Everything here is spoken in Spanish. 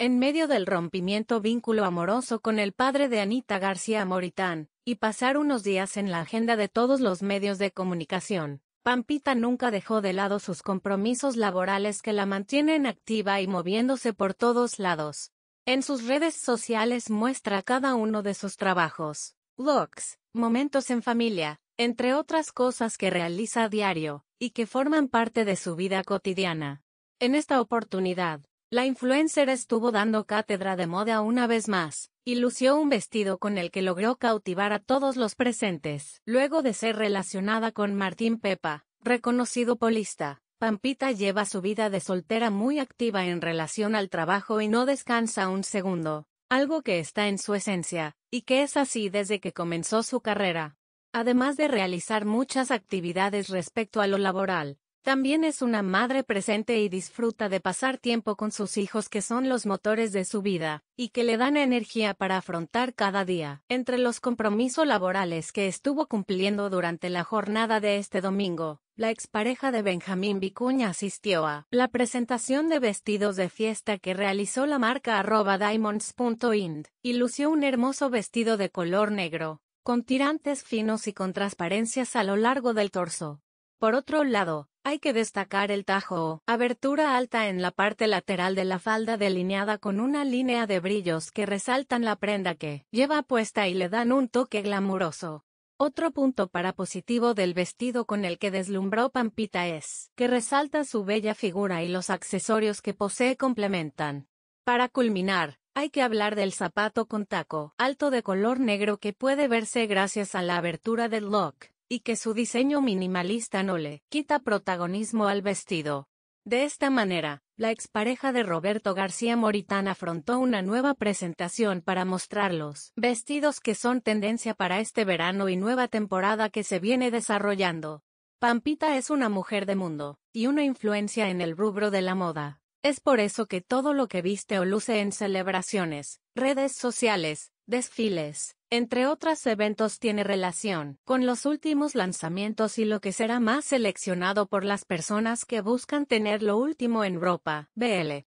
en medio del rompimiento vínculo amoroso con el padre de Anita García Moritán, y pasar unos días en la agenda de todos los medios de comunicación. Pampita nunca dejó de lado sus compromisos laborales que la mantienen activa y moviéndose por todos lados. En sus redes sociales muestra cada uno de sus trabajos, looks, momentos en familia, entre otras cosas que realiza a diario, y que forman parte de su vida cotidiana. En esta oportunidad, la influencer estuvo dando cátedra de moda una vez más, y lució un vestido con el que logró cautivar a todos los presentes. Luego de ser relacionada con Martín Pepa, reconocido polista, Pampita lleva su vida de soltera muy activa en relación al trabajo y no descansa un segundo, algo que está en su esencia, y que es así desde que comenzó su carrera. Además de realizar muchas actividades respecto a lo laboral, también es una madre presente y disfruta de pasar tiempo con sus hijos que son los motores de su vida, y que le dan energía para afrontar cada día. Entre los compromisos laborales que estuvo cumpliendo durante la jornada de este domingo, la expareja de Benjamín Vicuña asistió a la presentación de vestidos de fiesta que realizó la marca arroba diamonds.ind, y lució un hermoso vestido de color negro, con tirantes finos y con transparencias a lo largo del torso. Por otro lado, hay que destacar el tajo o abertura alta en la parte lateral de la falda delineada con una línea de brillos que resaltan la prenda que lleva puesta y le dan un toque glamuroso. Otro punto para positivo del vestido con el que deslumbró Pampita es que resalta su bella figura y los accesorios que posee complementan. Para culminar, hay que hablar del zapato con taco alto de color negro que puede verse gracias a la abertura del lock y que su diseño minimalista no le quita protagonismo al vestido. De esta manera, la expareja de Roberto García Moritán afrontó una nueva presentación para mostrar los vestidos que son tendencia para este verano y nueva temporada que se viene desarrollando. Pampita es una mujer de mundo, y una influencia en el rubro de la moda. Es por eso que todo lo que viste o luce en celebraciones, redes sociales, desfiles, entre otros eventos tiene relación con los últimos lanzamientos y lo que será más seleccionado por las personas que buscan tener lo último en ropa, BL.